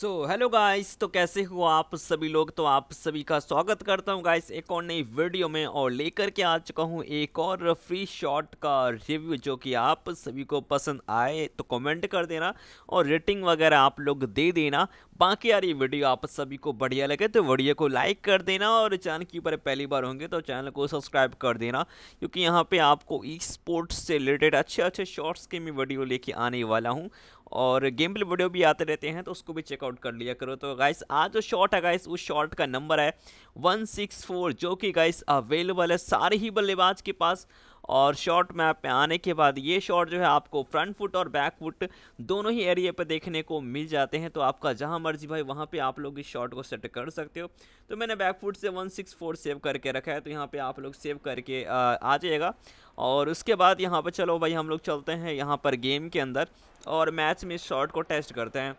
so hello guys तो कैसे हो आप सभी लोग तो आप सभी का स्वागत करता हूं गाइस एक और नई वीडियो में और लेकर के आ चुका हूं एक और फ्री शॉट का रिव्यू जो कि आप सभी को पसंद आए तो कमेंट कर देना और रेटिंग वगैरह आप लोग दे देना बाकी यार ये वीडियो आप सभी को बढ़िया लगे तो वीडियो को लाइक कर देना और चैनल की ऊपर पहली बार होंगे तो चैनल को सब्सक्राइब कर देना क्योंकि यहाँ पर आपको ई स्पोर्ट्स से रिलेटेड अच्छे अच्छे शॉर्ट्स के मैं वीडियो लेके आने वाला हूँ और गेम प्ले वीडियो भी आते रहते हैं तो उसको भी चेकआउट कर लिया करो तो गाइस आज जो शॉट है गाइस उस शॉट का नंबर है 164 जो कि गाइस अवेलेबल है सारे ही बल्लेबाज के पास और शॉट मैप में आने के बाद ये शॉट जो है आपको फ्रंट फुट और बैक फुट दोनों ही एरिया पर देखने को मिल जाते हैं तो आपका जहाँ मर्जी भाई वहाँ पर आप लोग इस शॉट को सेट कर सकते हो तो मैंने बैक फुट से वन सिक्स फोर सेव करके रखा है तो यहाँ पर आप लोग सेव करके आ, आ जाएगा और उसके बाद यहाँ पर चलो भाई हम लोग चलते हैं यहाँ पर गेम के अंदर और मैच में इस शॉट को टेस्ट करते हैं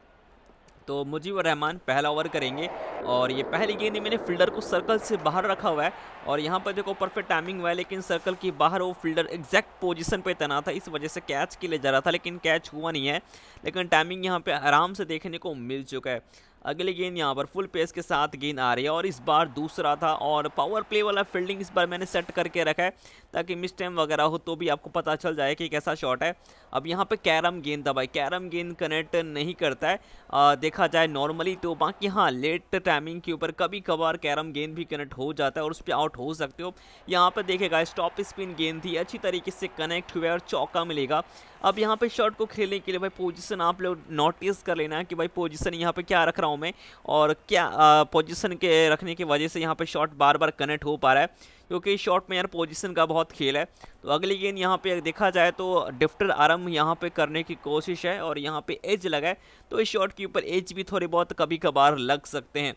तो मुजीब रहमान पहला ओवर करेंगे और ये पहली गेंद मैंने फील्डर को सर्कल से बाहर रखा हुआ है और यहाँ पर देखो परफेक्ट टाइमिंग हुआ है लेकिन सर्कल की बाहर वो फील्डर एग्जैक्ट पोजीशन पे तना था इस वजह से कैच के लिए जा रहा था लेकिन कैच हुआ नहीं है लेकिन टाइमिंग यहाँ पे आराम से देखने को मिल चुका है अगली गेंद यहाँ पर फुल पेस के साथ गेंद आ रही है और इस बार दूसरा था और पावर प्ले वाला फील्डिंग इस बार मैंने सेट करके रखा है ताकि मिस टाइम वगैरह हो तो भी आपको पता चल जाए कि कैसा शॉट है अब यहाँ पर कैरम गेंद था भाई कैरम गेंद कनेक्ट नहीं करता है आ, देखा जाए नॉर्मली तो बाकी हाँ लेट टाइमिंग के ऊपर कभी कभार कैरम गेंद भी कनेक्ट हो जाता है और उस पर आउट हो सकते हो यहाँ पर देखेगा स्टॉप स्पिन गेंद थी अच्छी तरीके से कनेक्ट हुआ है और चौका मिलेगा अब यहाँ पे शॉट को खेलने के लिए भाई पोजीशन आप लोग नोटिस कर लेना कि भाई पोजीशन यहाँ पे क्या रख रहा हूँ मैं और क्या पोजीशन के रखने की वजह से यहाँ पे शॉट बार बार कनेक्ट हो पा रहा है क्योंकि शॉट में यार पोजीशन का बहुत खेल है तो अगली गेंद यहाँ पे देखा जाए तो डिफ्टर आरम यहाँ पे करने की कोशिश है और यहाँ पे एज लगा तो इस शॉट के ऊपर एज भी थोड़े बहुत कभी कभार लग सकते हैं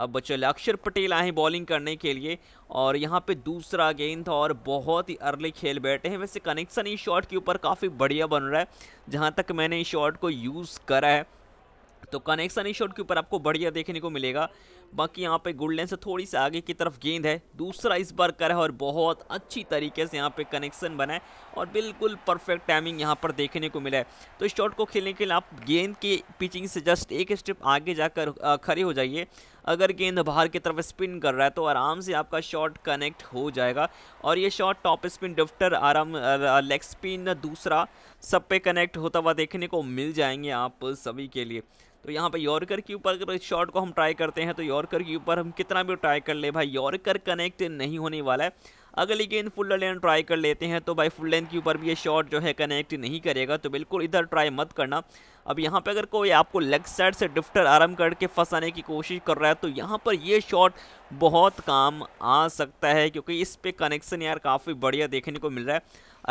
अब बच्चे अक्षर पटेल आए हैं बॉलिंग करने के लिए और यहाँ पे दूसरा गेंद और बहुत ही अर्ली खेल बैठे हैं वैसे कनेक्शन इस शॉट के ऊपर काफ़ी बढ़िया बन रहा है जहाँ तक मैंने इस शॉट को यूज़ करा है तो कनेक्शन इस शॉट के ऊपर आपको बढ़िया देखने को मिलेगा बाकी यहाँ पे गुल्डन से थोड़ी सी आगे की तरफ गेंद है दूसरा इस बार करा है और बहुत अच्छी तरीके से यहाँ पे कनेक्शन बना है और बिल्कुल परफेक्ट टाइमिंग यहाँ पर देखने को मिला है तो इस शॉट को खेलने के लिए आप गेंद के पिचिंग से जस्ट एक स्टेप आगे जाकर खड़े हो जाइए अगर गेंद बाहर की तरफ स्पिन कर रहा है तो आराम से आपका शॉट कनेक्ट हो जाएगा और ये शॉट टॉप स्पिन डिफ्टर आराम लेग स्पिन दूसरा सब पे कनेक्ट होता हुआ देखने को मिल जाएंगे आप सभी के लिए तो यहाँ पर यॉर्कर के ऊपर अगर इस शॉट को हम ट्राई करते हैं तो यॉर्कर के ऊपर हम कितना भी ट्राई कर ले भाई यॉर्कर कनेक्ट नहीं होने वाला है अगली गेंद फुल लेन ट्राई कर लेते हैं तो भाई फुल लेन के ऊपर भी ये शॉट जो है कनेक्ट नहीं करेगा तो बिल्कुल इधर ट्राई मत करना अब यहाँ पे अगर कोई आपको लेग साइड से डिफ्टर आराम करके फंसाने की कोशिश कर रहा है तो यहाँ पर ये शॉट बहुत काम आ सकता है क्योंकि इस पर कनेक्शन यार काफ़ी बढ़िया देखने को मिल रहा है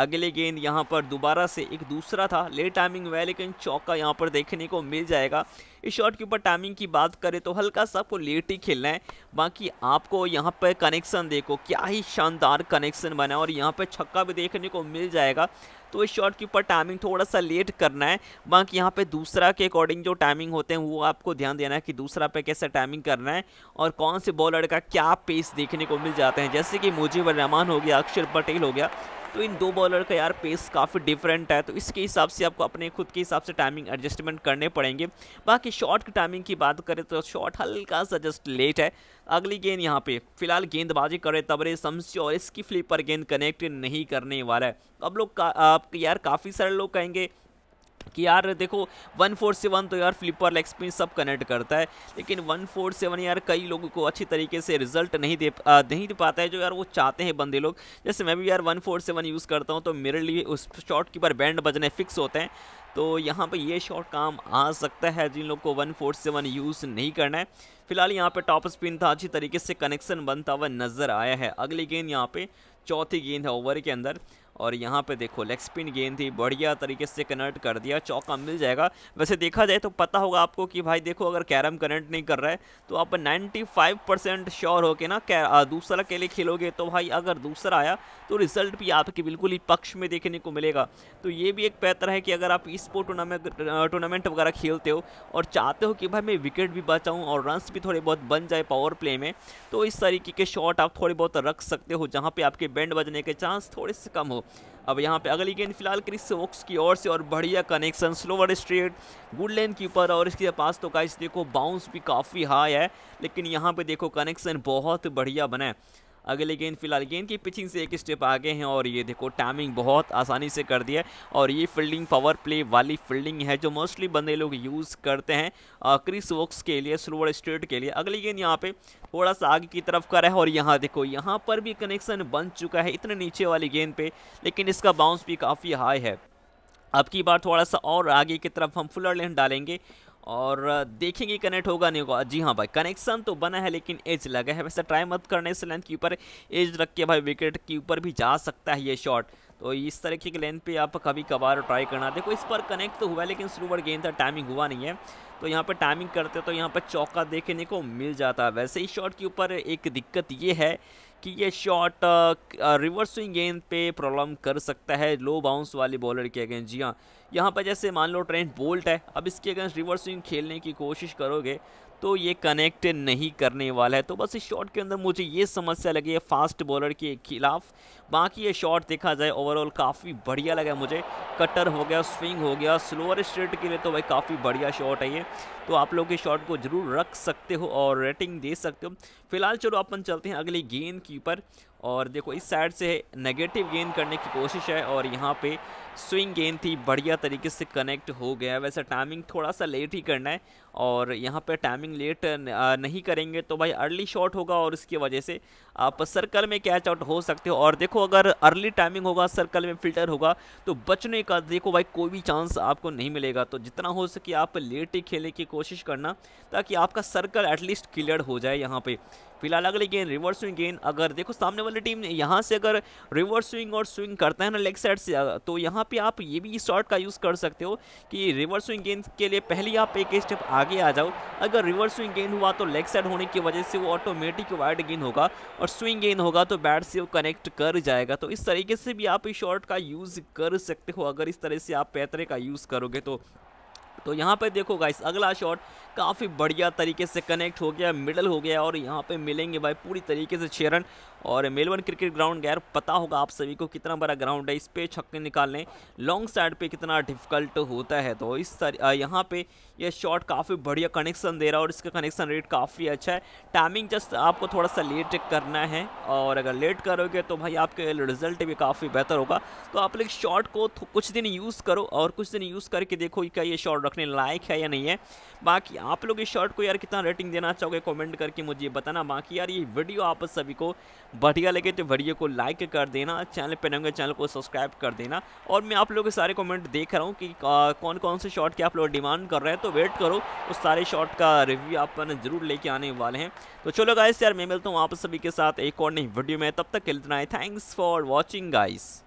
अगले गेंद यहाँ पर दोबारा से एक दूसरा था लेट टाइमिंग वह लेकिन चौका यहाँ पर देखने को मिल जाएगा इस शॉट के ऊपर टाइमिंग की बात करें तो हल्का सा आपको लेट ही खेलना है बाकी आपको यहाँ पर कनेक्शन देखो क्या ही शानदार कनेक्शन बना और यहाँ पर छक्का भी देखने को मिल जाएगा तो इस शॉट के ऊपर टाइमिंग थोड़ा सा लेट करना है बाकी यहाँ पे दूसरा के अकॉर्डिंग जो टाइमिंग होते हैं वो आपको ध्यान देना है कि दूसरा पे कैसे टाइमिंग करना है और कौन से बॉलर का क्या पेस देखने को मिल जाते हैं जैसे कि मुजीबर रहमान हो गया अक्षर पटेल हो गया तो इन दो बॉलर का यार पेस काफ़ी डिफरेंट है तो इसके हिसाब से आपको अपने खुद के हिसाब से टाइमिंग एडजस्टमेंट करने पड़ेंगे बाकी शॉट की टाइमिंग की बात करें तो शॉट हल्का सा जस्ट लेट है अगली गेंद यहाँ पे फिलहाल गेंदबाजी करे तबरे शमसी और इसकी फ्लिपर गेंद कनेक्ट नहीं करने वाला है अब लोग का, आप यार काफ़ी सारे लोग कहेंगे कि यार देखो वन फोर सेवन तो यार फ्लिपर लेग स्पिन सब कनेक्ट करता है लेकिन वन फोर सेवन यार कई लोगों को अच्छी तरीके से रिजल्ट नहीं दे आ, नहीं दे पाता है जो यार वो चाहते हैं बंदे लोग जैसे मैं भी यार वन फोर सेवन यूज़ करता हूँ तो मेरे लिए उस शॉट कीपर बैंड बजने फिक्स होते हैं तो यहाँ पे ये शॉट काम आ सकता है जिन लोग को वन फोर सेवन यूज़ नहीं करना है फिलहाल यहाँ पर टॉप स्पिन था अच्छी तरीके से कनेक्शन बनता हुआ नज़र आया है अगली गेंद यहाँ पर चौथी गेंद है ओवर के अंदर और यहाँ पे देखो लेग स्पिन गेंद थी बढ़िया तरीके से कनेक्ट कर दिया चौका मिल जाएगा वैसे देखा जाए तो पता होगा आपको कि भाई देखो अगर कैरम कनेक्ट नहीं कर रहा है तो आप 95 परसेंट श्योर के ना दूसरा के लिए खेलोगे तो भाई अगर दूसरा आया तो रिजल्ट भी आपके बिल्कुल ही पक्ष में देखने को मिलेगा तो ये भी एक बेहतर है कि अगर आप इस स्पोर्ट टूर्नामेंट टूर्नामेंट वगैरह खेलते हो और चाहते हो कि भाई मैं विकेट भी बचाऊँ और रन्स भी थोड़े बहुत बन जाए पावर प्ले में तो इस तरीके के शॉट आप थोड़े बहुत रख सकते हो जहाँ पर आपके बैंड बजने के चांस थोड़े से कम हो अब यहाँ पे अगली गेंद फिलहाल क्रिस वोक्स की ओर से और बढ़िया connection slower straight good length keeper और इसके पास तो का देखो बाउंस भी काफ़ी हाई है लेकिन यहाँ पे देखो कनेक्शन बहुत बढ़िया बना है अगले गेंद फिलहाल गेंद की पिचिंग से एक स्टेप आगे हैं और ये देखो टाइमिंग बहुत आसानी से कर दिया और ये फील्डिंग पावर प्ले वाली फील्डिंग है जो मोस्टली बंदे लोग यूज़ करते हैं क्रिस वोक्स के लिए स्लोअर स्ट्रेट के लिए अगली गेंद यहाँ पे थोड़ा सा आगे की तरफ का रहा और यहाँ देखो यहाँ पर भी कनेक्शन बन चुका है इतने नीचे वाली गेंद पर लेकिन इसका बाउंस भी काफ़ी हाई है अब की बार थोड़ा सा और आगे की तरफ हम फुलर लेंथ डालेंगे और देखेंगे कनेक्ट होगा नहीं होगा जी हाँ भाई कनेक्शन तो बना है लेकिन एज लगा है वैसे ट्राई मत करने से लेंथ के ऊपर एज रख के भाई विकेट के ऊपर भी जा सकता है ये शॉट तो इस तरीके की लेंथ पे आप कभी कभार ट्राई करना देखो इस पर कनेक्ट तो हुआ लेकिन शुरू गेंद था टाइमिंग हुआ नहीं है तो यहाँ पर टाइमिंग करते तो यहाँ पर चौका देखने को मिल जाता है वैसे ही शॉट के ऊपर एक दिक्कत ये है कि ये शॉट रिवर्स स्विंग गेंद पे प्रॉब्लम कर सकता है लो बाउंस वाली बॉलर के अगेंस्ट जी हाँ यहाँ पर जैसे मान लो ट्रेंट बोल्ट है अब इसके अगेंस्ट रिवर्स स्विंग खेलने की कोशिश करोगे तो ये कनेक्ट नहीं करने वाला है तो बस इस शॉट के अंदर मुझे ये समस्या लगी है फास्ट बॉलर के खिलाफ बाकी ये शॉट देखा जाए ओवरऑल काफ़ी बढ़िया लगा मुझे कटर हो गया स्विंग हो गया स्लोअर स्ट्रेट के लिए तो भाई काफ़ी बढ़िया शॉट है ये तो आप लोग इस शॉट को ज़रूर रख सकते हो और रेटिंग दे सकते हो फिलहाल चलो अपन चलते हैं अगली गेंद के ऊपर और देखो इस साइड से नेगेटिव गेंद करने की कोशिश है और यहाँ पे स्विंग गेंद थी बढ़िया तरीके से कनेक्ट हो गया वैसे टाइमिंग थोड़ा सा लेट ही करना है और यहाँ पे टाइमिंग लेट नहीं करेंगे तो भाई अर्ली शॉट होगा और इसकी वजह से आप सर्कल में कैच आउट हो सकते हो और देखो अगर अर्ली टाइमिंग होगा सर्कल में फिल्टर होगा तो बचने का देखो भाई कोई भी चांस आपको नहीं मिलेगा तो जितना हो सके आप लेट ही खेलने की कोशिश करना ताकि आपका सर्कल एटलीस्ट क्लियर हो जाए यहाँ पे फिलहाल अगली गेंद रिवर्स स्विंग गेंद अगर देखो सामने वाली टीम यहाँ से अगर रिवर्स स्विंग और स्विंग करता है ना लेग साइड से तो यहाँ पे आप ये भी शॉट का यूज़ कर सकते हो कि रिवर्स स्विंग गेंद के लिए पहले आप एक स्टेप आगे आ जाओ अगर रिवर्स स्विंग गेंद हुआ तो लेग साइड होने की वजह से वो ऑटोमेटिक वाइड गेंद होगा और स्विंग गेन होगा तो बैट से वो कनेक्ट कर जाएगा तो इस तरीके से भी आप इस शॉट का यूज़ कर सकते हो अगर इस तरह से आप पैतरे का यूज़ करोगे तो तो यहाँ पे देखो गाइस अगला शॉट काफ़ी बढ़िया तरीके से कनेक्ट हो गया मिडल हो गया और यहाँ पे मिलेंगे भाई पूरी तरीके से छः रन और मेलबर्न क्रिकेट ग्राउंड गैर पता होगा आप सभी को कितना बड़ा ग्राउंड है इस पर छक्के निकालने लॉन्ग साइड पे कितना डिफिकल्ट होता है तो इस यहाँ पे यह शॉट काफ़ी बढ़िया कनेक्शन दे रहा है और इसका कनेक्शन रेट काफ़ी अच्छा है टाइमिंग जस्ट आपको थोड़ा सा लेट करना है और अगर लेट करोगे तो भाई आपके रिजल्ट भी काफ़ी बेहतर होगा तो आप लोग शॉट को कुछ दिन यूज़ करो और कुछ दिन यूज़ करके देखो क्या ये शॉट रखने लायक है या नहीं है बाकी आप लोग इस शॉट को यार कितना रेटिंग देना चाहोगे कॉमेंट करके मुझे बताना बाकी यार ये वीडियो आप सभी को बढ़िया लगे तो वीडियो को लाइक कर देना चैनल पर नंगे चैनल को सब्सक्राइब कर देना और मैं आप लोगों के सारे कमेंट देख रहा हूँ कि कौन कौन से शॉट की आप लोग डिमांड कर रहे हैं तो वेट करो उस सारे शॉट का रिव्यू आप जरूर लेके आने वाले हैं तो चलो गाइस यार मैं मिलता हूँ आप सभी के साथ एक और नई वीडियो में तब तक खेलना है थैंक्स फॉर वॉचिंग गाइस